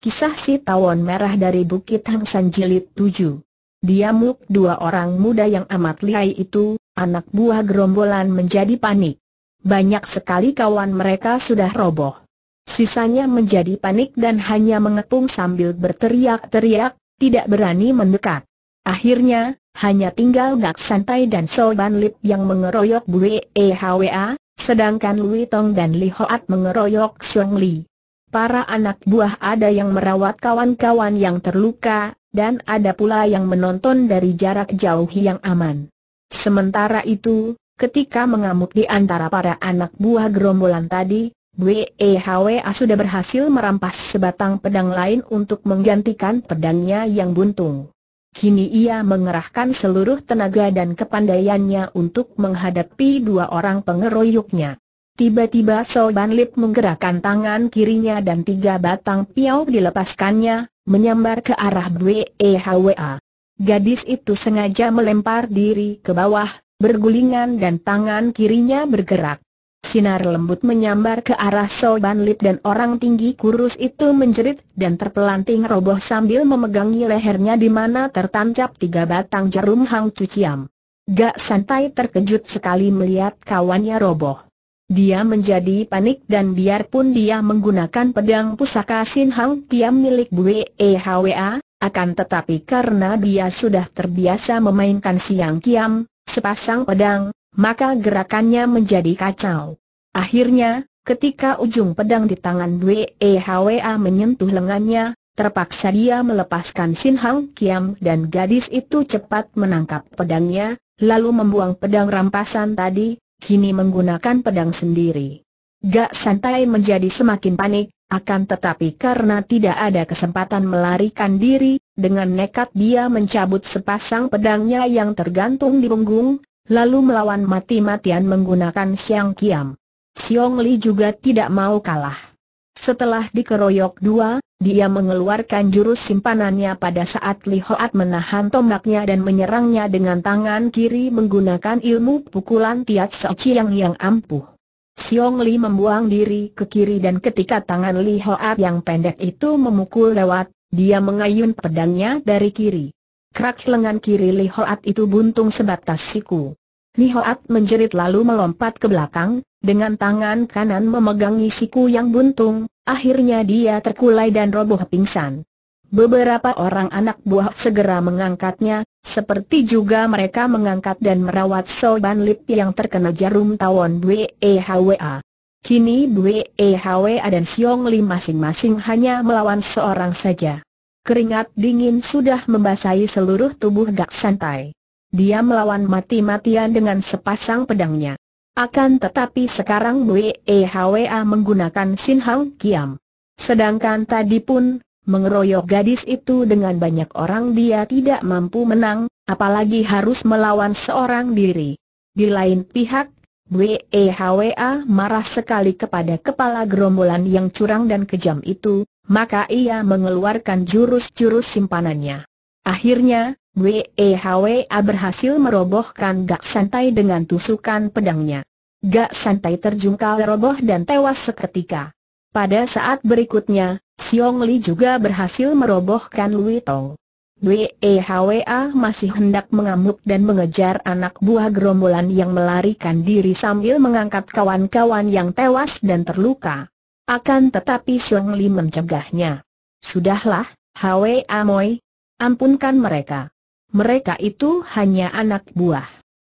Kisah si tawon merah dari Bukit Hang San Jilid 7 Diamuk dua orang muda yang amat lihai itu, anak buah gerombolan menjadi panik. Banyak sekali kawan mereka sudah roboh. Sisanya menjadi panik dan hanya mengepung sambil berteriak-teriak, tidak berani mendekat. Akhirnya, hanya tinggal Gak Santai dan Soban Lip yang mengeroyok Bue e Hwa, sedangkan Lui Tong dan Li Hoat mengeroyok Song Li. Para anak buah ada yang merawat kawan-kawan yang terluka, dan ada pula yang menonton dari jarak jauh yang aman. Sementara itu, ketika mengamuk di antara para anak buah gerombolan tadi, WEHWA sudah berhasil merampas sebatang pedang lain untuk menggantikan pedangnya yang buntung. Kini ia mengerahkan seluruh tenaga dan kepandaiannya untuk menghadapi dua orang pengeroyoknya. Tiba-tiba Ban Lip menggerakkan tangan kirinya dan tiga batang piau dilepaskannya, menyambar ke arah A. Gadis itu sengaja melempar diri ke bawah, bergulingan dan tangan kirinya bergerak. Sinar lembut menyambar ke arah Ban Lip dan orang tinggi kurus itu menjerit dan terpelanting roboh sambil memegangi lehernya di mana tertancap tiga batang jarum hang cuciam. Gak santai terkejut sekali melihat kawannya roboh. Dia menjadi panik dan biarpun dia menggunakan pedang pusaka Sin Hang Tiam milik Bue Hwa, akan tetapi karena dia sudah terbiasa memainkan siang kiam, sepasang pedang, maka gerakannya menjadi kacau. Akhirnya, ketika ujung pedang di tangan Bue Hwa menyentuh lengannya, terpaksa dia melepaskan Sin Hang Kiam dan gadis itu cepat menangkap pedangnya, lalu membuang pedang rampasan tadi, kini menggunakan pedang sendiri. Gak santai menjadi semakin panik, akan tetapi karena tidak ada kesempatan melarikan diri, dengan nekat dia mencabut sepasang pedangnya yang tergantung di punggung, lalu melawan mati-matian menggunakan siang kiam. Siong Li juga tidak mau kalah. Setelah dikeroyok dua, dia mengeluarkan jurus simpanannya pada saat Li Hoat menahan tombaknya dan menyerangnya dengan tangan kiri menggunakan ilmu pukulan Tiat Chiang yang ampuh. Siong Li membuang diri ke kiri dan ketika tangan Li Hoat yang pendek itu memukul lewat, dia mengayun pedangnya dari kiri. Krak lengan kiri Li Hoat itu buntung sebatas siku. Li Hoat menjerit lalu melompat ke belakang, dengan tangan kanan memegangi siku yang buntung, akhirnya dia terkulai dan roboh pingsan. Beberapa orang anak buah segera mengangkatnya, seperti juga mereka mengangkat dan merawat Soban Lip yang terkena jarum tawon Dwe A. Kini Dwe dan Siong Li masing-masing hanya melawan seorang saja. Keringat dingin sudah membasahi seluruh tubuh Gak Santai. Dia melawan mati-matian dengan sepasang pedangnya. Akan tetapi sekarang Wei menggunakan Sin Hang Kiam. Sedangkan tadi pun, mengeroyok gadis itu dengan banyak orang dia tidak mampu menang, apalagi harus melawan seorang diri. Di lain pihak, WEHWA marah sekali kepada kepala gerombolan yang curang dan kejam itu, maka ia mengeluarkan jurus-jurus simpanannya. Akhirnya, Wehwa berhasil merobohkan Gak Santai dengan tusukan pedangnya. Gak Santai terjungkal roboh dan tewas seketika. Pada saat berikutnya, Xiong Li juga berhasil merobohkan Lui Tong. Wehwa masih hendak mengamuk dan mengejar anak buah gerombolan yang melarikan diri sambil mengangkat kawan-kawan yang tewas dan terluka. Akan tetapi Xiong Li mencegahnya. Sudahlah, Hwa Moi. ampunkan mereka mereka itu hanya anak buah.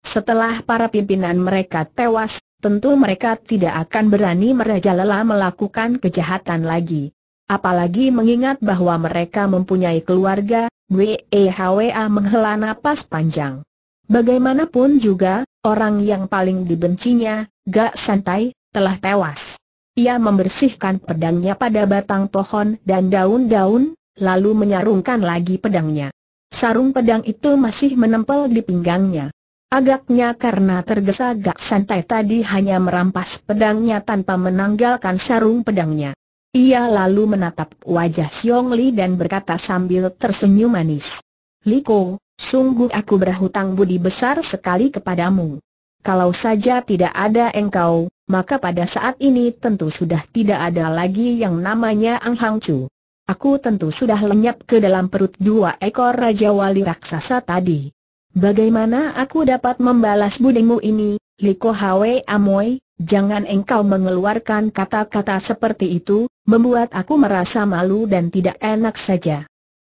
Setelah para pimpinan mereka tewas, tentu mereka tidak akan berani merajalela melakukan kejahatan lagi. Apalagi mengingat bahwa mereka mempunyai keluarga, WEHWA menghela napas panjang. Bagaimanapun juga, orang yang paling dibencinya, Gak Santai, telah tewas. Ia membersihkan pedangnya pada batang pohon dan daun-daun, lalu menyarungkan lagi pedangnya sarung pedang itu masih menempel di pinggangnya. Agaknya karena tergesa-gak santai tadi hanya merampas pedangnya tanpa menanggalkan sarung pedangnya. Ia lalu menatap wajah Xiong Li dan berkata sambil tersenyum manis. Liko, sungguh aku berhutang budi besar sekali kepadamu. Kalau saja tidak ada engkau, maka pada saat ini tentu sudah tidak ada lagi yang namanya Ang Hang Chu. Aku tentu sudah lenyap ke dalam perut dua ekor Raja Wali Raksasa tadi. Bagaimana aku dapat membalas budimu ini, Liko Hwe Amoy? Jangan engkau mengeluarkan kata-kata seperti itu, membuat aku merasa malu dan tidak enak saja.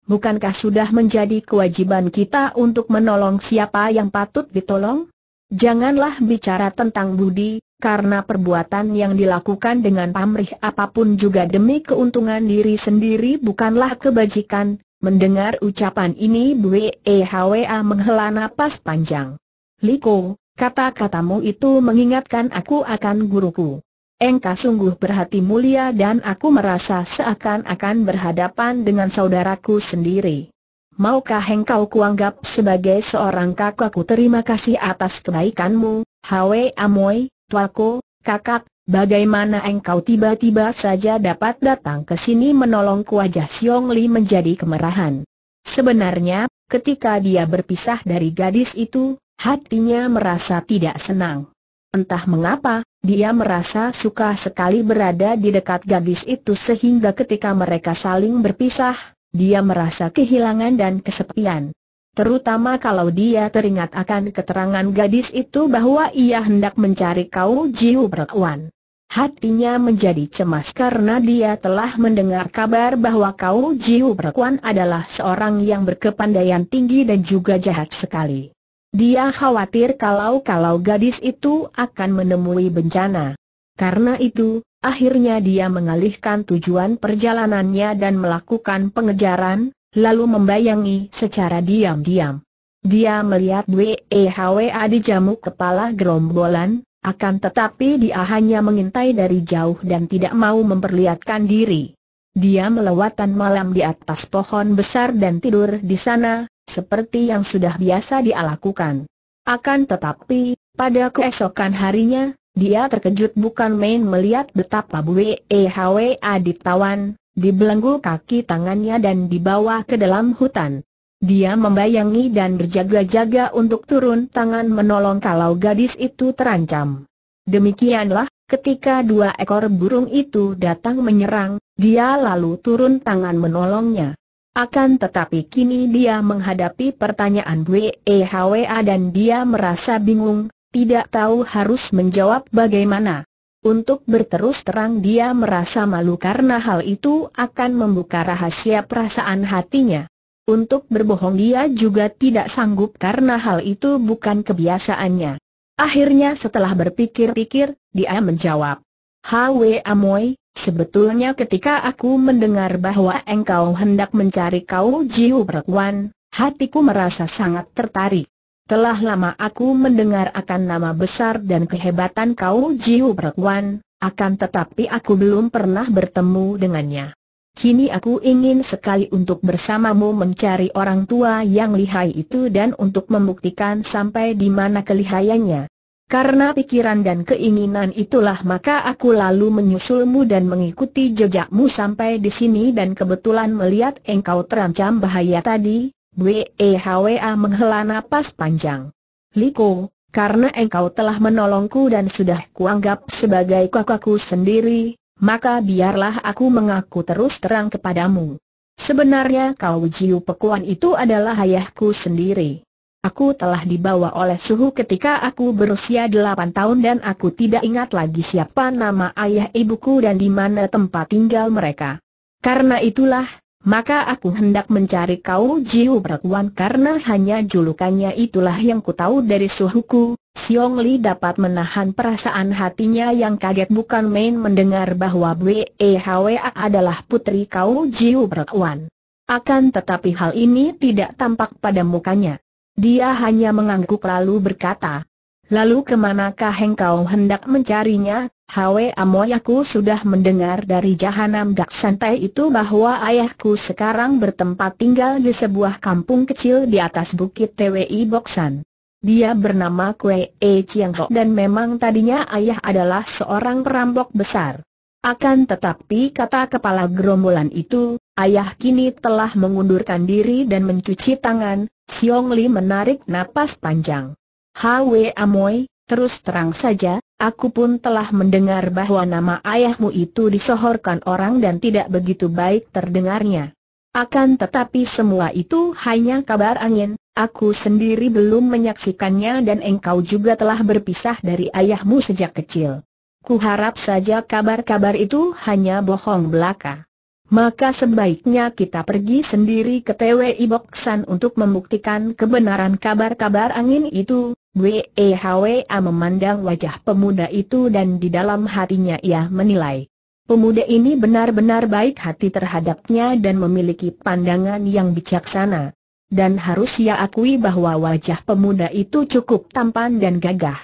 Bukankah sudah menjadi kewajiban kita untuk menolong siapa yang patut ditolong? Janganlah bicara tentang budi, karena perbuatan yang dilakukan dengan pamrih apapun juga demi keuntungan diri sendiri bukanlah kebajikan. Mendengar ucapan ini Bue Hwa menghela napas panjang. Liko, kata-katamu itu mengingatkan aku akan guruku. Engkau sungguh berhati mulia dan aku merasa seakan-akan berhadapan dengan saudaraku sendiri. Maukah engkau kuanggap sebagai seorang kakakku terima kasih atas kebaikanmu, Hwe Amoy, Tuaku, kakak, bagaimana engkau tiba-tiba saja dapat datang ke sini menolong wajah Siong Li menjadi kemerahan. Sebenarnya, ketika dia berpisah dari gadis itu, hatinya merasa tidak senang. Entah mengapa, dia merasa suka sekali berada di dekat gadis itu sehingga ketika mereka saling berpisah, dia merasa kehilangan dan kesepian. Terutama kalau dia teringat akan keterangan gadis itu bahwa ia hendak mencari kau Jiu Berwan. Hatinya menjadi cemas karena dia telah mendengar kabar bahwa Kau Jiu Perkuan adalah seorang yang berkepandaian tinggi dan juga jahat sekali. Dia khawatir kalau-kalau gadis itu akan menemui bencana. Karena itu, akhirnya dia mengalihkan tujuan perjalanannya dan melakukan pengejaran, lalu membayangi secara diam-diam. Dia melihat WEHWA dijamu kepala gerombolan, akan tetapi dia hanya mengintai dari jauh dan tidak mau memperlihatkan diri. Dia melewatkan malam di atas pohon besar dan tidur di sana, seperti yang sudah biasa dia lakukan. Akan tetapi, pada keesokan harinya, dia terkejut bukan main melihat betapa Bwe ditawan, dibelenggu kaki tangannya dan dibawa ke dalam hutan. Dia membayangi dan berjaga-jaga untuk turun tangan menolong kalau gadis itu terancam. Demikianlah, ketika dua ekor burung itu datang menyerang, dia lalu turun tangan menolongnya. Akan tetapi kini dia menghadapi pertanyaan WEHWA dan dia merasa bingung, tidak tahu harus menjawab bagaimana. Untuk berterus terang dia merasa malu karena hal itu akan membuka rahasia perasaan hatinya. Untuk berbohong dia juga tidak sanggup karena hal itu bukan kebiasaannya. Akhirnya setelah berpikir-pikir, dia menjawab. Hwe Amoy, sebetulnya ketika aku mendengar bahwa engkau hendak mencari kau Jiu Perkwan, hatiku merasa sangat tertarik. Telah lama aku mendengar akan nama besar dan kehebatan kau Jiu Perkuan, akan tetapi aku belum pernah bertemu dengannya. Kini aku ingin sekali untuk bersamamu mencari orang tua yang lihai itu dan untuk membuktikan sampai di mana kelihayannya. Karena pikiran dan keinginan itulah maka aku lalu menyusulmu dan mengikuti jejakmu sampai di sini dan kebetulan melihat engkau terancam bahaya tadi, Bwehwa menghela napas panjang. Liko, karena engkau telah menolongku dan sudah kuanggap sebagai kakakku sendiri, maka biarlah aku mengaku terus terang kepadamu. Sebenarnya kau Jiu Pekuan itu adalah ayahku sendiri. Aku telah dibawa oleh suhu ketika aku berusia delapan tahun dan aku tidak ingat lagi siapa nama ayah ibuku dan di mana tempat tinggal mereka. Karena itulah, maka aku hendak mencari kau Jihu Berkuan karena hanya julukannya itulah yang ku tahu dari suhuku. Siong Li dapat menahan perasaan hatinya yang kaget bukan main mendengar bahwa Wei e Hwa adalah putri kau Jihu Berkuan. Akan tetapi hal ini tidak tampak pada mukanya. Dia hanya mengangguk lalu berkata, Lalu kemanakah engkau hendak mencarinya, Hwe Amoyaku sudah mendengar dari Jahanam Gak Santai itu bahwa ayahku sekarang bertempat tinggal di sebuah kampung kecil di atas bukit TWI Boksan. Dia bernama Kwe E Chiang Ho dan memang tadinya ayah adalah seorang perampok besar. Akan tetapi kata kepala gerombolan itu, ayah kini telah mengundurkan diri dan mencuci tangan, Siong Li menarik napas panjang. Hwe Amoy, Terus terang saja, aku pun telah mendengar bahwa nama ayahmu itu disohorkan orang dan tidak begitu baik terdengarnya. Akan tetapi semua itu hanya kabar angin, aku sendiri belum menyaksikannya dan engkau juga telah berpisah dari ayahmu sejak kecil. Kuharap saja kabar-kabar itu hanya bohong belaka. Maka sebaiknya kita pergi sendiri ke TWI Boksan untuk membuktikan kebenaran kabar-kabar angin itu, Wehwa memandang wajah pemuda itu dan di dalam hatinya ia menilai. Pemuda ini benar-benar baik hati terhadapnya dan memiliki pandangan yang bijaksana. Dan harus ia akui bahwa wajah pemuda itu cukup tampan dan gagah.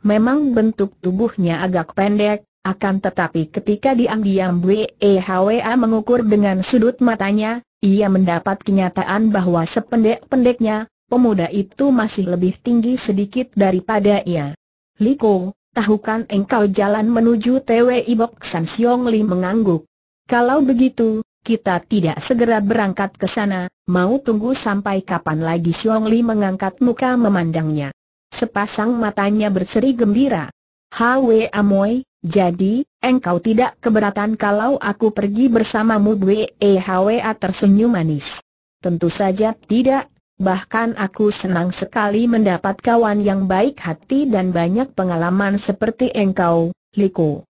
Memang bentuk tubuhnya agak pendek, akan tetapi ketika diam-diam Wehwa mengukur dengan sudut matanya, ia mendapat kenyataan bahwa sependek-pendeknya, pemuda itu masih lebih tinggi sedikit daripada ia. Liko, tahukan engkau jalan menuju TWI Bok San Siong Li mengangguk. Kalau begitu, kita tidak segera berangkat ke sana, mau tunggu sampai kapan lagi Siong Li mengangkat muka memandangnya. Sepasang matanya berseri gembira. Hwe Amoy, jadi, engkau tidak keberatan kalau aku pergi bersamamu Bwe Hwa tersenyum manis. Tentu saja tidak, Bahkan aku senang sekali mendapat kawan yang baik hati dan banyak pengalaman seperti engkau, Liko.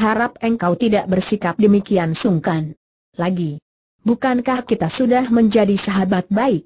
harap engkau tidak bersikap demikian sungkan. Lagi, bukankah kita sudah menjadi sahabat baik?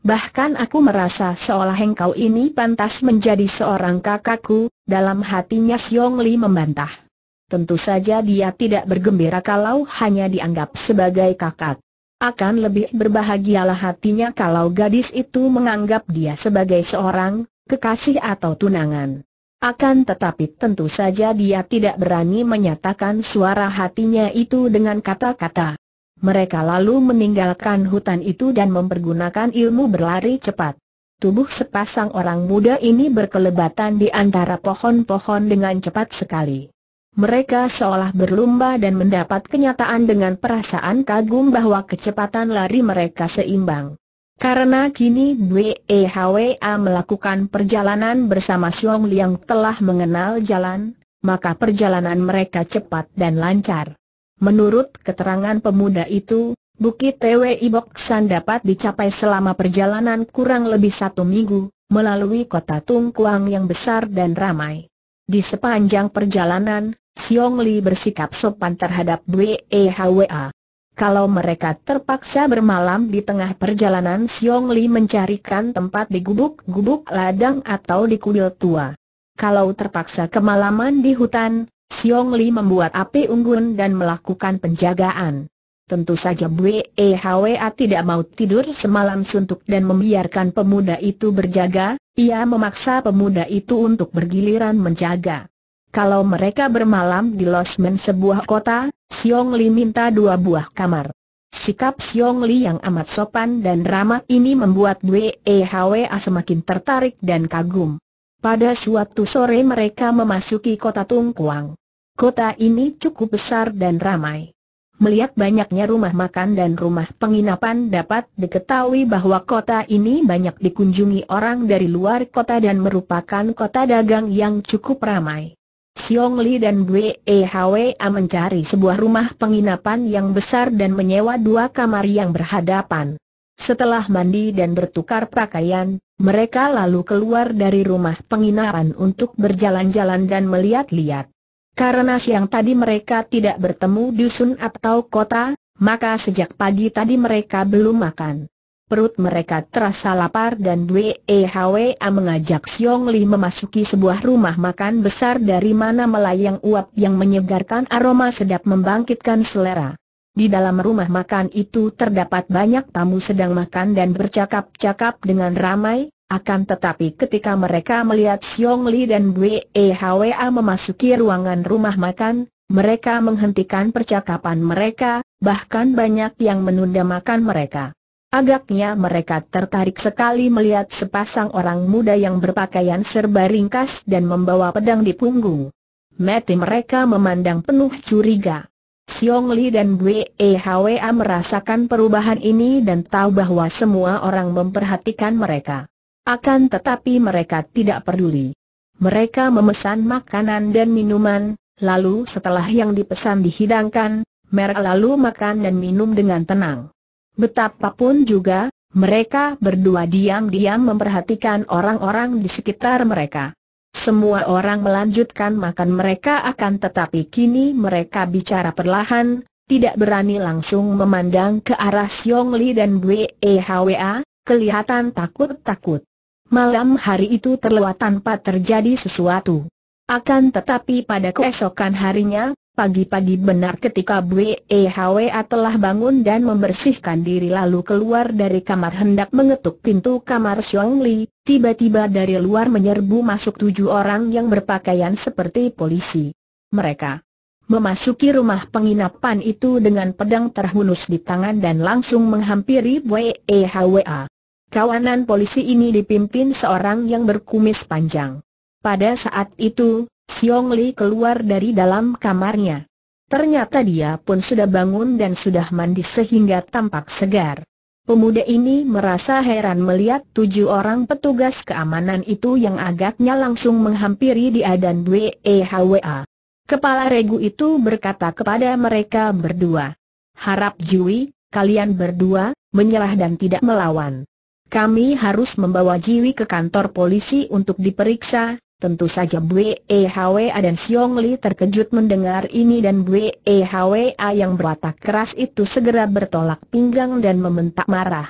Bahkan aku merasa seolah engkau ini pantas menjadi seorang kakakku, dalam hatinya Siong Li membantah. Tentu saja dia tidak bergembira kalau hanya dianggap sebagai kakak akan lebih berbahagialah hatinya kalau gadis itu menganggap dia sebagai seorang kekasih atau tunangan. Akan tetapi tentu saja dia tidak berani menyatakan suara hatinya itu dengan kata-kata. Mereka lalu meninggalkan hutan itu dan mempergunakan ilmu berlari cepat. Tubuh sepasang orang muda ini berkelebatan di antara pohon-pohon dengan cepat sekali. Mereka seolah berlumba dan mendapat kenyataan dengan perasaan kagum bahwa kecepatan lari mereka seimbang. Karena kini BEHWA melakukan perjalanan bersama Xiong Liang telah mengenal jalan, maka perjalanan mereka cepat dan lancar. Menurut keterangan pemuda itu, Bukit TW Iboksan dapat dicapai selama perjalanan kurang lebih satu minggu, melalui kota Tungkuang yang besar dan ramai. Di sepanjang perjalanan, Siong Li bersikap sopan terhadap BEHWA. Kalau mereka terpaksa bermalam di tengah perjalanan Siong Li mencarikan tempat di gubuk-gubuk ladang atau di kuil tua. Kalau terpaksa kemalaman di hutan, Siong Li membuat api unggun dan melakukan penjagaan. Tentu saja BEHWA tidak mau tidur semalam suntuk dan membiarkan pemuda itu berjaga, ia memaksa pemuda itu untuk bergiliran menjaga. Kalau mereka bermalam di losmen sebuah kota, Xiong Li minta dua buah kamar. Sikap Xiong Li yang amat sopan dan ramah ini membuat Dwe e Hwa semakin tertarik dan kagum. Pada suatu sore mereka memasuki kota Tungkuang. Kota ini cukup besar dan ramai. Melihat banyaknya rumah makan dan rumah penginapan dapat diketahui bahwa kota ini banyak dikunjungi orang dari luar kota dan merupakan kota dagang yang cukup ramai. Siong Li dan Bwe Hwa mencari sebuah rumah penginapan yang besar dan menyewa dua kamar yang berhadapan. Setelah mandi dan bertukar pakaian, mereka lalu keluar dari rumah penginapan untuk berjalan-jalan dan melihat-lihat. Karena siang tadi mereka tidak bertemu dusun atau kota, maka sejak pagi tadi mereka belum makan. Perut mereka terasa lapar dan Wehwa mengajak Siong Li memasuki sebuah rumah makan besar dari mana melayang uap yang menyegarkan aroma sedap membangkitkan selera. Di dalam rumah makan itu terdapat banyak tamu sedang makan dan bercakap-cakap dengan ramai, akan tetapi ketika mereka melihat Siong Li dan Wehwa memasuki ruangan rumah makan, mereka menghentikan percakapan mereka, bahkan banyak yang menunda makan mereka. Agaknya mereka tertarik sekali melihat sepasang orang muda yang berpakaian serba ringkas dan membawa pedang di punggung. Mati mereka memandang penuh curiga. Siong Li dan Wei Hwa merasakan perubahan ini dan tahu bahwa semua orang memperhatikan mereka. Akan tetapi mereka tidak peduli. Mereka memesan makanan dan minuman, lalu setelah yang dipesan dihidangkan, mereka lalu makan dan minum dengan tenang. Betapapun juga, mereka berdua diam-diam memperhatikan orang-orang di sekitar mereka. Semua orang melanjutkan makan mereka akan tetapi kini mereka bicara perlahan, tidak berani langsung memandang ke arah Siong Li dan Bwe Hwa, kelihatan takut-takut. Malam hari itu terlewat tanpa terjadi sesuatu. Akan tetapi pada keesokan harinya, Pagi-pagi benar ketika BEHWA telah bangun dan membersihkan diri lalu keluar dari kamar hendak mengetuk pintu kamar Xiong Li, tiba-tiba dari luar menyerbu masuk tujuh orang yang berpakaian seperti polisi. Mereka memasuki rumah penginapan itu dengan pedang terhunus di tangan dan langsung menghampiri BEHWA. Kawanan polisi ini dipimpin seorang yang berkumis panjang. Pada saat itu, Xiong Li keluar dari dalam kamarnya. Ternyata dia pun sudah bangun dan sudah mandi sehingga tampak segar. Pemuda ini merasa heran melihat tujuh orang petugas keamanan itu yang agaknya langsung menghampiri dia dan WEHWA. Kepala regu itu berkata kepada mereka berdua, Harap Jiwi, kalian berdua, menyerah dan tidak melawan. Kami harus membawa Jiwi ke kantor polisi untuk diperiksa, Tentu saja A dan Siong Li terkejut mendengar ini dan A yang berwatak keras itu segera bertolak pinggang dan membentak marah.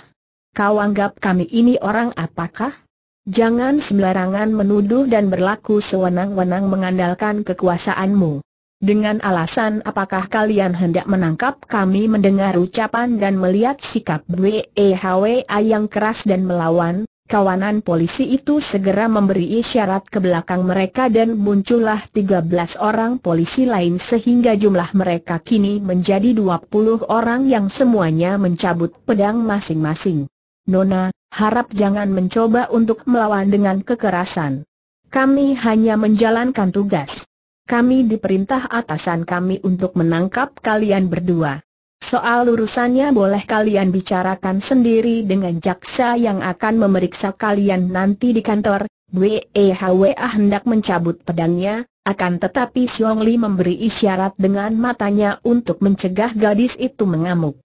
Kau anggap kami ini orang apakah? Jangan sembarangan menuduh dan berlaku sewenang-wenang mengandalkan kekuasaanmu. Dengan alasan apakah kalian hendak menangkap kami mendengar ucapan dan melihat sikap A yang keras dan melawan, Kawanan polisi itu segera memberi isyarat ke belakang mereka dan muncullah 13 orang polisi lain sehingga jumlah mereka kini menjadi 20 orang yang semuanya mencabut pedang masing-masing. Nona, harap jangan mencoba untuk melawan dengan kekerasan. Kami hanya menjalankan tugas. Kami diperintah atasan kami untuk menangkap kalian berdua. Soal urusannya boleh kalian bicarakan sendiri dengan jaksa yang akan memeriksa kalian nanti di kantor. Bwehwa hendak mencabut pedangnya, akan tetapi Xiong Li memberi isyarat dengan matanya untuk mencegah gadis itu mengamuk.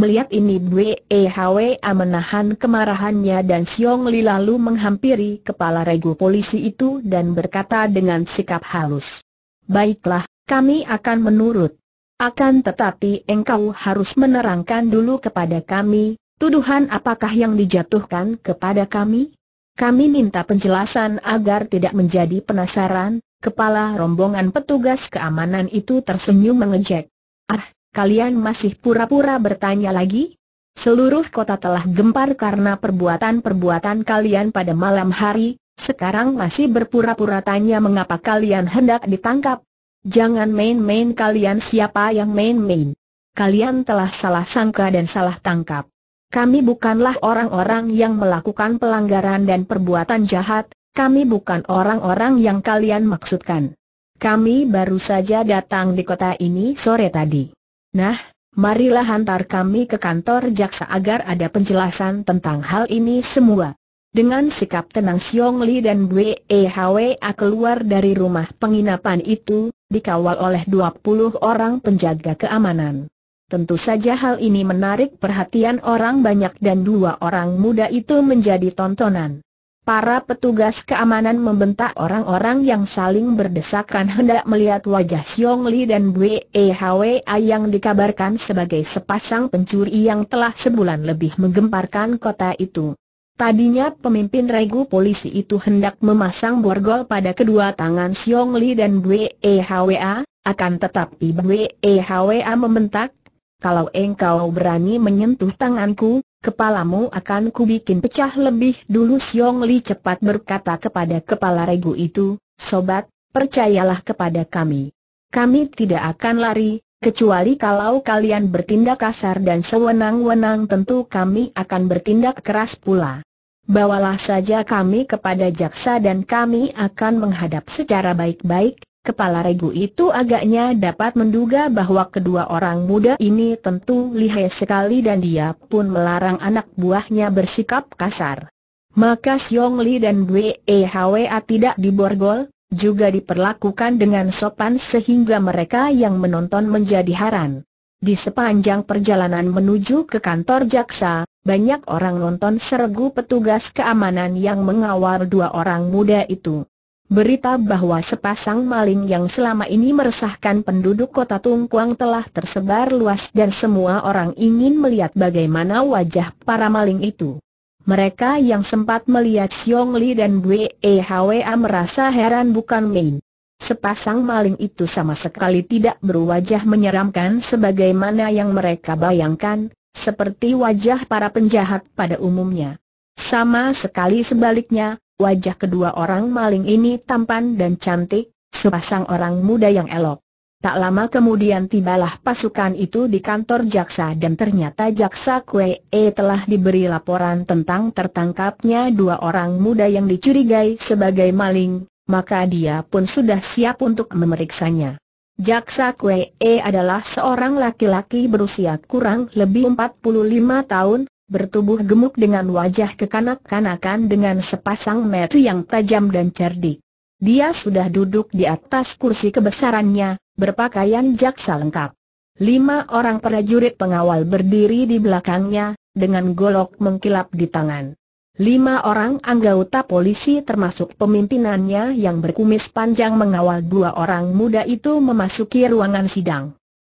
Melihat ini Bwehwa menahan kemarahannya dan Xiong Li lalu menghampiri kepala regu polisi itu dan berkata dengan sikap halus. Baiklah, kami akan menurut. Akan tetapi engkau harus menerangkan dulu kepada kami, tuduhan apakah yang dijatuhkan kepada kami? Kami minta penjelasan agar tidak menjadi penasaran, kepala rombongan petugas keamanan itu tersenyum mengejek. Ah, kalian masih pura-pura bertanya lagi? Seluruh kota telah gempar karena perbuatan-perbuatan kalian pada malam hari, sekarang masih berpura-pura tanya mengapa kalian hendak ditangkap, Jangan main-main kalian siapa yang main-main. Kalian telah salah sangka dan salah tangkap. Kami bukanlah orang-orang yang melakukan pelanggaran dan perbuatan jahat, kami bukan orang-orang yang kalian maksudkan. Kami baru saja datang di kota ini sore tadi. Nah, marilah hantar kami ke kantor jaksa agar ada penjelasan tentang hal ini semua. Dengan sikap tenang Xiong Li dan Wei Hwa keluar dari rumah penginapan itu, dikawal oleh 20 orang penjaga keamanan. Tentu saja hal ini menarik perhatian orang banyak dan dua orang muda itu menjadi tontonan. Para petugas keamanan membentak orang-orang yang saling berdesakan hendak melihat wajah Xiong Li dan Bwe Hwa yang dikabarkan sebagai sepasang pencuri yang telah sebulan lebih menggemparkan kota itu. Tadinya pemimpin regu polisi itu hendak memasang borgol pada kedua tangan Siong Li dan Bwe Hwa, akan tetapi Bwe Hwa membentak, kalau engkau berani menyentuh tanganku, kepalamu akan kubikin pecah lebih dulu Siong Li cepat berkata kepada kepala regu itu, Sobat, percayalah kepada kami. Kami tidak akan lari, kecuali kalau kalian bertindak kasar dan sewenang-wenang tentu kami akan bertindak keras pula bawalah saja kami kepada jaksa dan kami akan menghadap secara baik-baik. Kepala regu itu agaknya dapat menduga bahwa kedua orang muda ini tentu lihai sekali dan dia pun melarang anak buahnya bersikap kasar. Maka Siong Li dan Wei E Hwa tidak diborgol, juga diperlakukan dengan sopan sehingga mereka yang menonton menjadi haran. Di sepanjang perjalanan menuju ke kantor jaksa, banyak orang nonton sergu petugas keamanan yang mengawal dua orang muda itu. Berita bahwa sepasang maling yang selama ini meresahkan penduduk kota Tungkuang telah tersebar luas dan semua orang ingin melihat bagaimana wajah para maling itu. Mereka yang sempat melihat Xiong Li dan Bwe Hwa merasa heran bukan main. Sepasang maling itu sama sekali tidak berwajah menyeramkan sebagaimana yang mereka bayangkan, seperti wajah para penjahat pada umumnya. Sama sekali sebaliknya, wajah kedua orang maling ini tampan dan cantik, sepasang orang muda yang elok. Tak lama kemudian tibalah pasukan itu di kantor jaksa dan ternyata jaksa Kue e telah diberi laporan tentang tertangkapnya dua orang muda yang dicurigai sebagai maling, maka dia pun sudah siap untuk memeriksanya. Jaksa Kwe e adalah seorang laki-laki berusia kurang lebih 45 tahun, bertubuh gemuk dengan wajah kekanak-kanakan dengan sepasang mata yang tajam dan cerdik. Dia sudah duduk di atas kursi kebesarannya, berpakaian jaksa lengkap. Lima orang prajurit pengawal berdiri di belakangnya, dengan golok mengkilap di tangan. Lima orang anggota polisi termasuk pemimpinannya yang berkumis panjang mengawal dua orang muda itu memasuki ruangan sidang.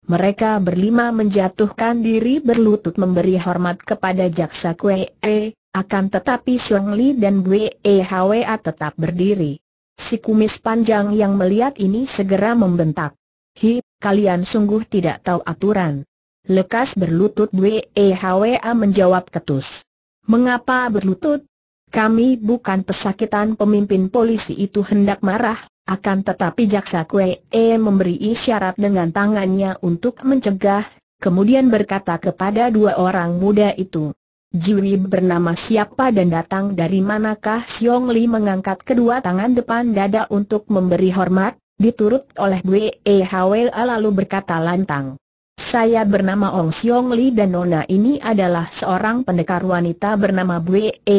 Mereka berlima menjatuhkan diri berlutut memberi hormat kepada Jaksa E. akan tetapi Xiong Li dan Bwe Hwa tetap berdiri. Si kumis panjang yang melihat ini segera membentak. Hi, kalian sungguh tidak tahu aturan. Lekas berlutut Bwe Hwa menjawab ketus. Mengapa berlutut? Kami bukan pesakitan pemimpin polisi itu hendak marah, akan tetapi jaksa Kue E memberi isyarat dengan tangannya untuk mencegah, kemudian berkata kepada dua orang muda itu. Juri bernama siapa dan datang dari manakah Siong Li mengangkat kedua tangan depan dada untuk memberi hormat, diturut oleh e Hwa lalu berkata lantang. Saya bernama Ong Siong Li dan Nona ini adalah seorang pendekar wanita bernama E E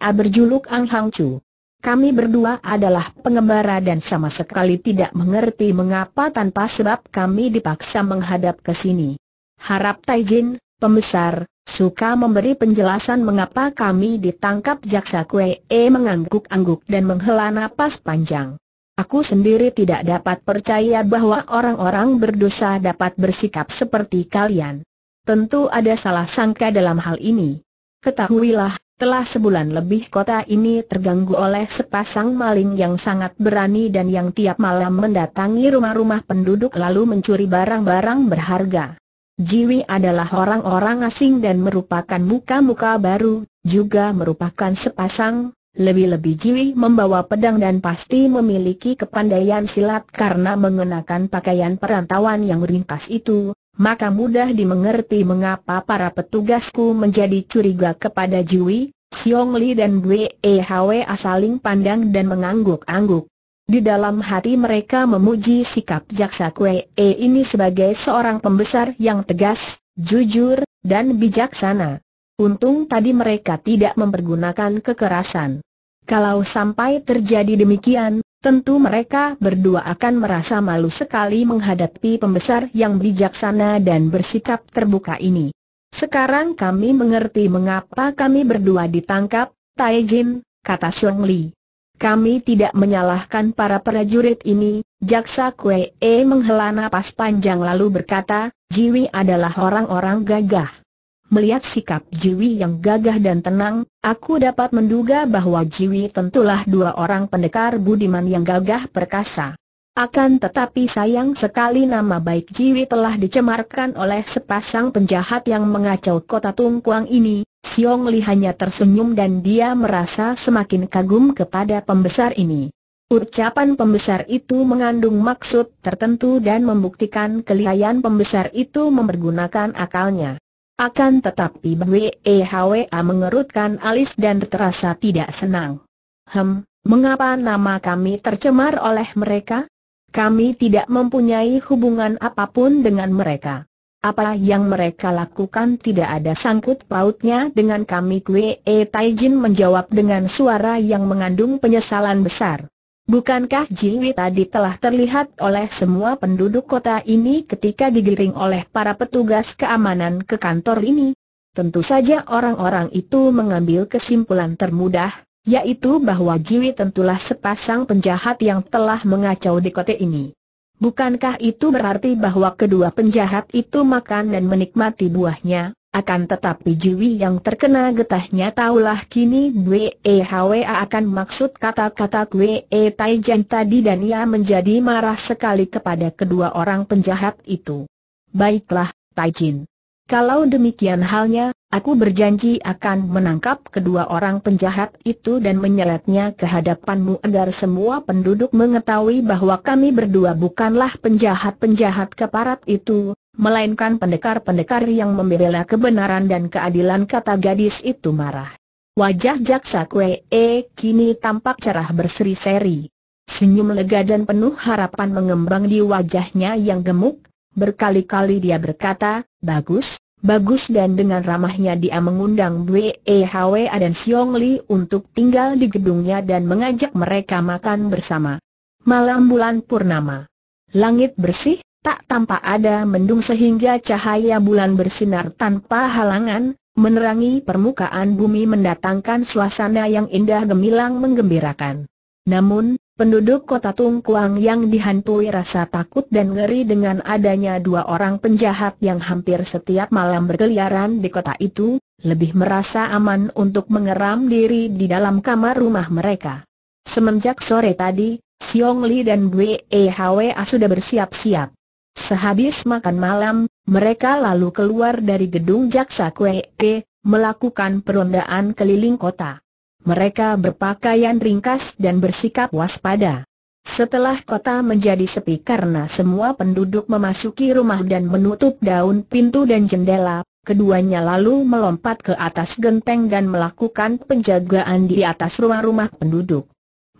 A berjuluk Ang Hang Chu. Kami berdua adalah pengembara dan sama sekali tidak mengerti mengapa tanpa sebab kami dipaksa menghadap ke sini. Harap Taijin, pembesar, suka memberi penjelasan mengapa kami ditangkap jaksa kue E mengangguk-angguk dan menghela napas panjang. Aku sendiri tidak dapat percaya bahwa orang-orang berdosa dapat bersikap seperti kalian. Tentu ada salah sangka dalam hal ini. Ketahuilah, telah sebulan lebih kota ini terganggu oleh sepasang maling yang sangat berani dan yang tiap malam mendatangi rumah-rumah penduduk lalu mencuri barang-barang berharga. Jiwi adalah orang-orang asing dan merupakan muka-muka baru, juga merupakan sepasang lebih-lebih Jiwi membawa pedang dan pasti memiliki kepandaian silat karena mengenakan pakaian perantauan yang ringkas itu, maka mudah dimengerti mengapa para petugasku menjadi curiga kepada Jiwi, Siong Li dan Bwe Hwe saling pandang dan mengangguk-angguk. Di dalam hati mereka memuji sikap jaksa Kue e ini sebagai seorang pembesar yang tegas, jujur, dan bijaksana. Untung tadi mereka tidak mempergunakan kekerasan. Kalau sampai terjadi demikian, tentu mereka berdua akan merasa malu sekali menghadapi pembesar yang bijaksana dan bersikap terbuka ini. Sekarang kami mengerti mengapa kami berdua ditangkap, Tai Jin, kata Song Li. Kami tidak menyalahkan para prajurit ini, Jaksa Kuei menghela napas panjang lalu berkata, Jiwi adalah orang-orang gagah. Melihat sikap Jiwi yang gagah dan tenang, aku dapat menduga bahwa Jiwi tentulah dua orang pendekar budiman yang gagah perkasa. Akan tetapi sayang sekali nama baik Jiwi telah dicemarkan oleh sepasang penjahat yang mengacau kota Tungkuang ini, Siong Li hanya tersenyum dan dia merasa semakin kagum kepada pembesar ini. Ucapan pembesar itu mengandung maksud tertentu dan membuktikan kelihayan pembesar itu mempergunakan akalnya. Akan tetapi BWEHWA mengerutkan alis dan terasa tidak senang. Hem, mengapa nama kami tercemar oleh mereka? Kami tidak mempunyai hubungan apapun dengan mereka. Apa yang mereka lakukan tidak ada sangkut pautnya dengan kami Kwe e Taijin menjawab dengan suara yang mengandung penyesalan besar. Bukankah Jiwi tadi telah terlihat oleh semua penduduk kota ini ketika digiring oleh para petugas keamanan ke kantor ini? Tentu saja orang-orang itu mengambil kesimpulan termudah, yaitu bahwa Jiwi tentulah sepasang penjahat yang telah mengacau di kota ini. Bukankah itu berarti bahwa kedua penjahat itu makan dan menikmati buahnya? Akan tetapi Jiwi yang terkena getahnya taulah kini eh, Wehwa Hwa akan maksud kata-kata We eh, Taijan tadi dan ia menjadi marah sekali kepada kedua orang penjahat itu. Baiklah, Taijin. Kalau demikian halnya, aku berjanji akan menangkap kedua orang penjahat itu dan menyeretnya ke hadapanmu agar semua penduduk mengetahui bahwa kami berdua bukanlah penjahat-penjahat keparat itu, melainkan pendekar-pendekar yang membela kebenaran dan keadilan kata gadis itu marah. Wajah jaksa Kwe e kini tampak cerah berseri-seri. Senyum lega dan penuh harapan mengembang di wajahnya yang gemuk, berkali-kali dia berkata, bagus, bagus dan dengan ramahnya dia mengundang Bwe e Hwa dan Siong Li untuk tinggal di gedungnya dan mengajak mereka makan bersama. Malam bulan purnama. Langit bersih, tak tampak ada mendung sehingga cahaya bulan bersinar tanpa halangan, menerangi permukaan bumi mendatangkan suasana yang indah gemilang menggembirakan. Namun, penduduk kota Tungkuang yang dihantui rasa takut dan ngeri dengan adanya dua orang penjahat yang hampir setiap malam berkeliaran di kota itu, lebih merasa aman untuk mengeram diri di dalam kamar rumah mereka. Semenjak sore tadi, Xiong Li dan Bwe Hwa sudah bersiap-siap. Sehabis makan malam, mereka lalu keluar dari gedung Jaksa Kwee, melakukan perondaan keliling kota. Mereka berpakaian ringkas dan bersikap waspada. Setelah kota menjadi sepi karena semua penduduk memasuki rumah dan menutup daun pintu dan jendela, keduanya lalu melompat ke atas genteng dan melakukan penjagaan di atas rumah-rumah penduduk.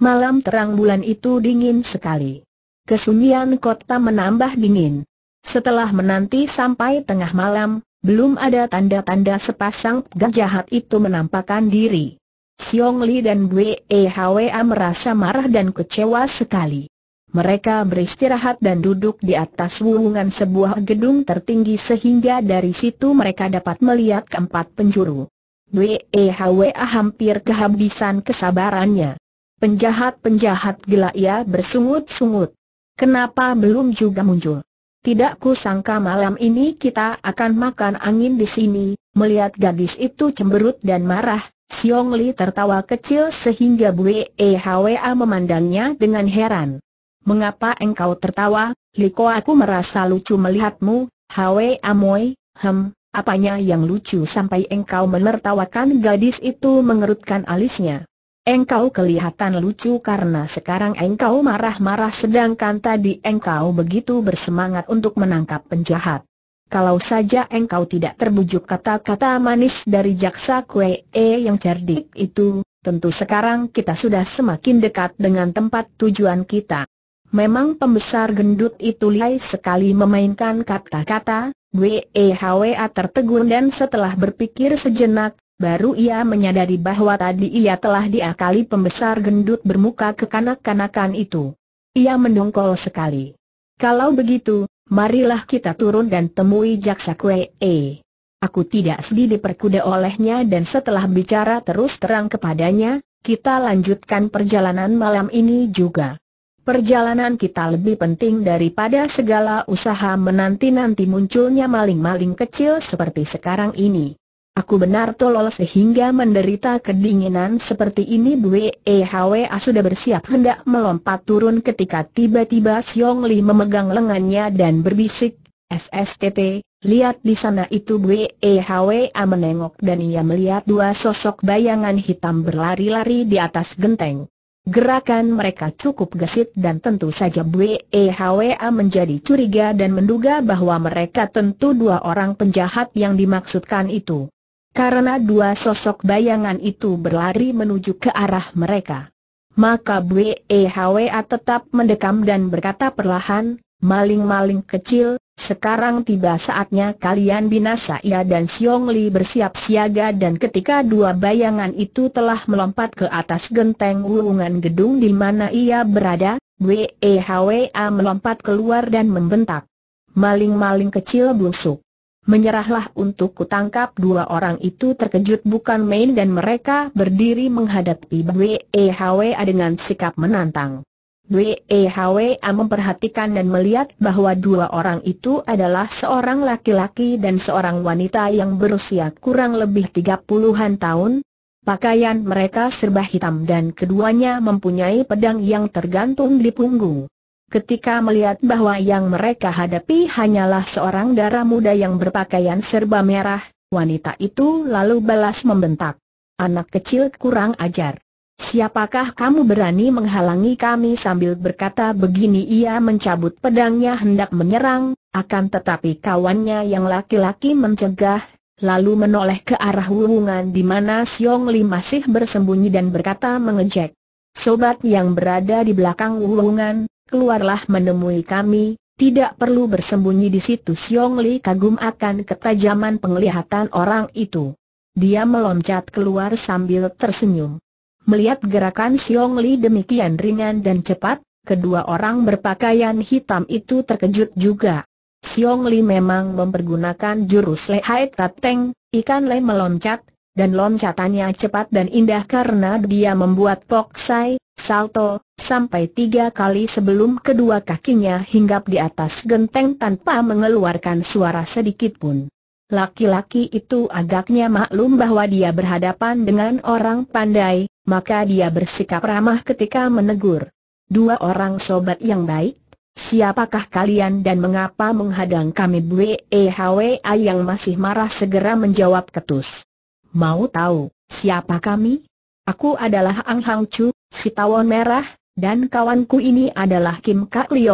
Malam terang bulan itu dingin sekali kesunyian kota menambah dingin. Setelah menanti sampai tengah malam, belum ada tanda-tanda sepasang gak jahat itu menampakkan diri. Siong Li dan Bwe Hwa merasa marah dan kecewa sekali. Mereka beristirahat dan duduk di atas wulungan sebuah gedung tertinggi sehingga dari situ mereka dapat melihat keempat penjuru. Bwe Hwa hampir kehabisan kesabarannya. Penjahat-penjahat gila ia bersungut-sungut. Kenapa belum juga muncul? Tidak kusangka malam ini kita akan makan angin di sini, melihat gadis itu cemberut dan marah, Siong Li tertawa kecil sehingga Bue Hwa memandangnya dengan heran. Mengapa engkau tertawa, Liko aku merasa lucu melihatmu, Hwa Moi. hem, apanya yang lucu sampai engkau menertawakan gadis itu mengerutkan alisnya. Engkau kelihatan lucu karena sekarang engkau marah-marah sedangkan tadi engkau begitu bersemangat untuk menangkap penjahat. Kalau saja engkau tidak terbujuk kata-kata manis dari jaksa kue e yang cerdik itu, tentu sekarang kita sudah semakin dekat dengan tempat tujuan kita. Memang pembesar gendut itu lihai sekali memainkan kata-kata, e Wehwa tertegun dan setelah berpikir sejenak, Baru ia menyadari bahwa tadi ia telah diakali pembesar gendut bermuka kekanak-kanakan itu. Ia mendongkol sekali. Kalau begitu, marilah kita turun dan temui Jaksa kue. -e. Aku tidak sedih diperkuda olehnya dan setelah bicara terus terang kepadanya, kita lanjutkan perjalanan malam ini juga. Perjalanan kita lebih penting daripada segala usaha menanti-nanti munculnya maling-maling kecil seperti sekarang ini. Aku benar tolol sehingga menderita kedinginan seperti ini Bwe Hwa sudah bersiap hendak melompat turun ketika tiba-tiba Siong Li memegang lengannya dan berbisik, SSTT. lihat di sana itu Bwe Hwa menengok dan ia melihat dua sosok bayangan hitam berlari-lari di atas genteng. Gerakan mereka cukup gesit dan tentu saja BEHWA menjadi curiga dan menduga bahwa mereka tentu dua orang penjahat yang dimaksudkan itu. Karena dua sosok bayangan itu berlari menuju ke arah mereka. Maka BEHWA tetap mendekam dan berkata perlahan, maling-maling kecil, sekarang tiba saatnya kalian binasa ia dan Siong Li bersiap siaga dan ketika dua bayangan itu telah melompat ke atas genteng wulungan gedung di mana ia berada, BEHWA melompat keluar dan membentak. Maling-maling kecil busuk menyerahlah untuk kutangkap dua orang itu terkejut bukan main dan mereka berdiri menghadapi WEHWA dengan sikap menantang. WEHWA memperhatikan dan melihat bahwa dua orang itu adalah seorang laki-laki dan seorang wanita yang berusia kurang lebih 30-an tahun. Pakaian mereka serba hitam dan keduanya mempunyai pedang yang tergantung di punggung ketika melihat bahwa yang mereka hadapi hanyalah seorang darah muda yang berpakaian serba merah, wanita itu lalu balas membentak. Anak kecil kurang ajar. Siapakah kamu berani menghalangi kami sambil berkata begini ia mencabut pedangnya hendak menyerang, akan tetapi kawannya yang laki-laki mencegah, lalu menoleh ke arah hubungan di mana Siong Li masih bersembunyi dan berkata mengejek. Sobat yang berada di belakang hubungan, keluarlah menemui kami, tidak perlu bersembunyi di situ Siong Li kagum akan ketajaman penglihatan orang itu. Dia meloncat keluar sambil tersenyum. Melihat gerakan Siong Li demikian ringan dan cepat, kedua orang berpakaian hitam itu terkejut juga. Siong Li memang mempergunakan jurus lehai tateng, ikan le meloncat, dan loncatannya cepat dan indah karena dia membuat Pok Sai, salto, sampai tiga kali sebelum kedua kakinya hinggap di atas genteng tanpa mengeluarkan suara sedikit pun. Laki-laki itu agaknya maklum bahwa dia berhadapan dengan orang pandai, maka dia bersikap ramah ketika menegur. Dua orang sobat yang baik, siapakah kalian dan mengapa menghadang kami BEHWA yang masih marah segera menjawab ketus. Mau tahu, siapa kami? Aku adalah Ang Hang Chu, si tawon merah, dan kawanku ini adalah Kim Kak si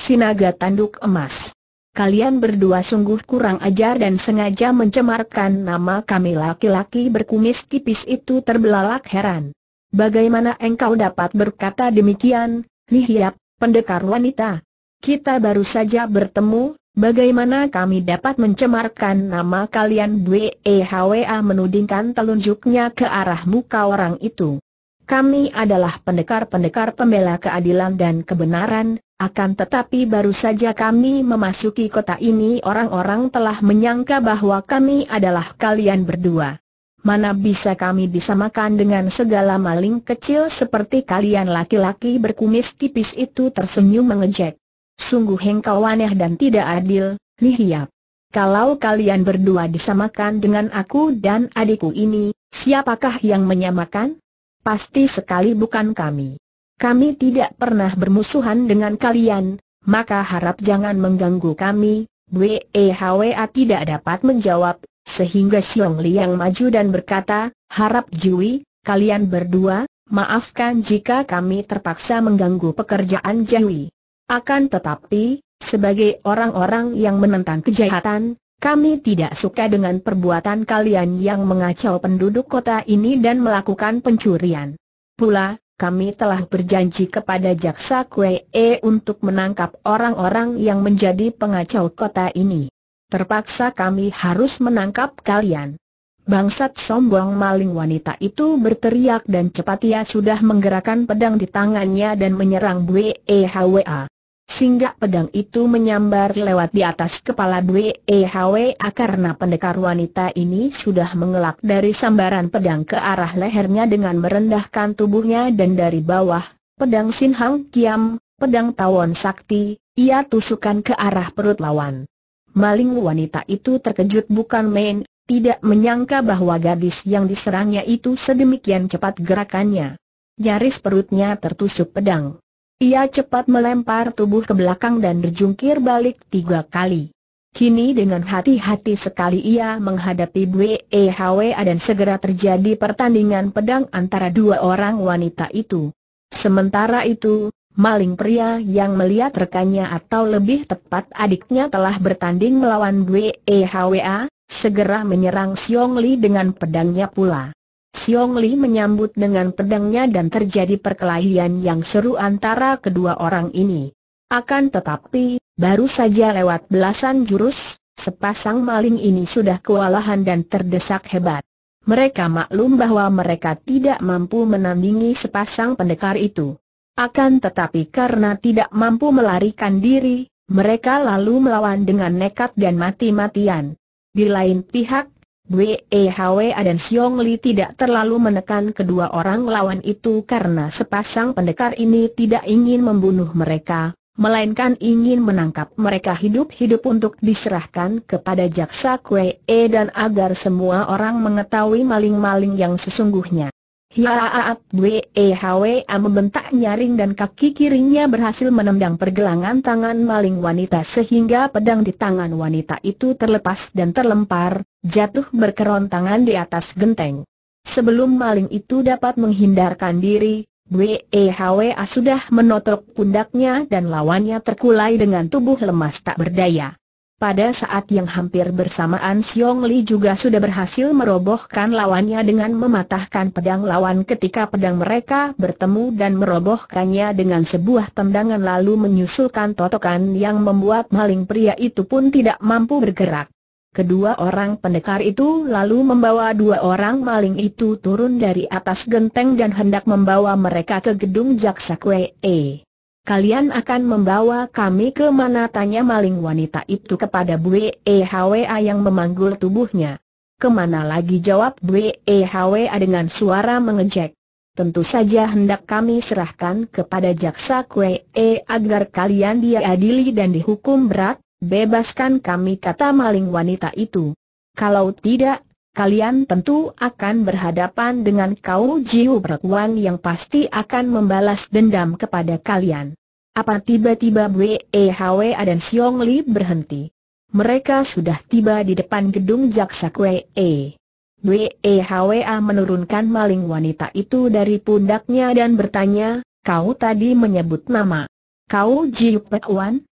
sinaga tanduk emas. Kalian berdua sungguh kurang ajar dan sengaja mencemarkan nama kami laki-laki berkumis tipis itu terbelalak heran. Bagaimana engkau dapat berkata demikian, Lihiap, pendekar wanita? Kita baru saja bertemu, bagaimana kami dapat mencemarkan nama kalian? BEHWA menudingkan telunjuknya ke arah muka orang itu. Kami adalah pendekar-pendekar pembela keadilan dan kebenaran, akan tetapi baru saja kami memasuki kota ini orang-orang telah menyangka bahwa kami adalah kalian berdua. Mana bisa kami disamakan dengan segala maling kecil seperti kalian laki-laki berkumis tipis itu tersenyum mengejek. Sungguh engkau aneh dan tidak adil, lihiap. Kalau kalian berdua disamakan dengan aku dan adikku ini, siapakah yang menyamakan? Pasti sekali bukan kami. Kami tidak pernah bermusuhan dengan kalian, maka harap jangan mengganggu kami. WEHWA tidak dapat menjawab, sehingga Xiong Liang maju dan berkata, harap Jui, kalian berdua, maafkan jika kami terpaksa mengganggu pekerjaan Jui. Akan tetapi, sebagai orang-orang yang menentang kejahatan, kami tidak suka dengan perbuatan kalian yang mengacau penduduk kota ini dan melakukan pencurian. Pula, kami telah berjanji kepada Jaksa Kue e untuk menangkap orang-orang yang menjadi pengacau kota ini. Terpaksa kami harus menangkap kalian. Bangsat sombong maling wanita itu berteriak dan cepat ia sudah menggerakkan pedang di tangannya dan menyerang Bwe Hwa. Sehingga pedang itu menyambar lewat di atas kepala Bwe Hwa karena pendekar wanita ini sudah mengelak dari sambaran pedang ke arah lehernya dengan merendahkan tubuhnya dan dari bawah, pedang Sin Hang Kiam, pedang Tawon Sakti, ia tusukan ke arah perut lawan. Maling wanita itu terkejut bukan main, tidak menyangka bahwa gadis yang diserangnya itu sedemikian cepat gerakannya. Nyaris perutnya tertusuk pedang. Ia cepat melempar tubuh ke belakang dan berjungkir balik tiga kali. Kini dengan hati-hati sekali ia menghadapi BEHWA dan segera terjadi pertandingan pedang antara dua orang wanita itu. Sementara itu, maling pria yang melihat rekannya atau lebih tepat adiknya telah bertanding melawan BEHWA, segera menyerang Xiong Li dengan pedangnya pula. Xiong Li menyambut dengan pedangnya dan terjadi perkelahian yang seru antara kedua orang ini. Akan tetapi, baru saja lewat belasan jurus, sepasang maling ini sudah kewalahan dan terdesak hebat. Mereka maklum bahwa mereka tidak mampu menandingi sepasang pendekar itu. Akan tetapi karena tidak mampu melarikan diri, mereka lalu melawan dengan nekat dan mati-matian. Di lain pihak, Wei Hwa dan Xiong Li tidak terlalu menekan kedua orang lawan itu karena sepasang pendekar ini tidak ingin membunuh mereka, melainkan ingin menangkap mereka hidup-hidup untuk diserahkan kepada jaksa Kwe e dan agar semua orang mengetahui maling-maling yang sesungguhnya. Hiaaat ya, Bwehwa e, membentak nyaring dan kaki kirinya berhasil menendang pergelangan tangan maling wanita sehingga pedang di tangan wanita itu terlepas dan terlempar, jatuh berkerontangan di atas genteng. Sebelum maling itu dapat menghindarkan diri, Bwehwa e, sudah menotok pundaknya dan lawannya terkulai dengan tubuh lemas tak berdaya. Pada saat yang hampir bersamaan Siong Li juga sudah berhasil merobohkan lawannya dengan mematahkan pedang lawan ketika pedang mereka bertemu dan merobohkannya dengan sebuah tendangan lalu menyusulkan totokan yang membuat maling pria itu pun tidak mampu bergerak. Kedua orang pendekar itu lalu membawa dua orang maling itu turun dari atas genteng dan hendak membawa mereka ke gedung Jaksa Kwee. Kalian akan membawa kami ke mana tanya maling wanita itu kepada W A yang memanggul tubuhnya. Kemana lagi jawab W A dengan suara mengejek. Tentu saja hendak kami serahkan kepada jaksa E agar kalian diadili dan dihukum berat, bebaskan kami kata maling wanita itu. Kalau tidak, kalian tentu akan berhadapan dengan kau Jiu Berkuan yang pasti akan membalas dendam kepada kalian. Apa tiba-tiba Hwa dan Siong Li berhenti? Mereka sudah tiba di depan gedung jaksa Kwe. Hwa menurunkan maling wanita itu dari pundaknya dan bertanya, kau tadi menyebut nama. Kau Jiu Berkuan?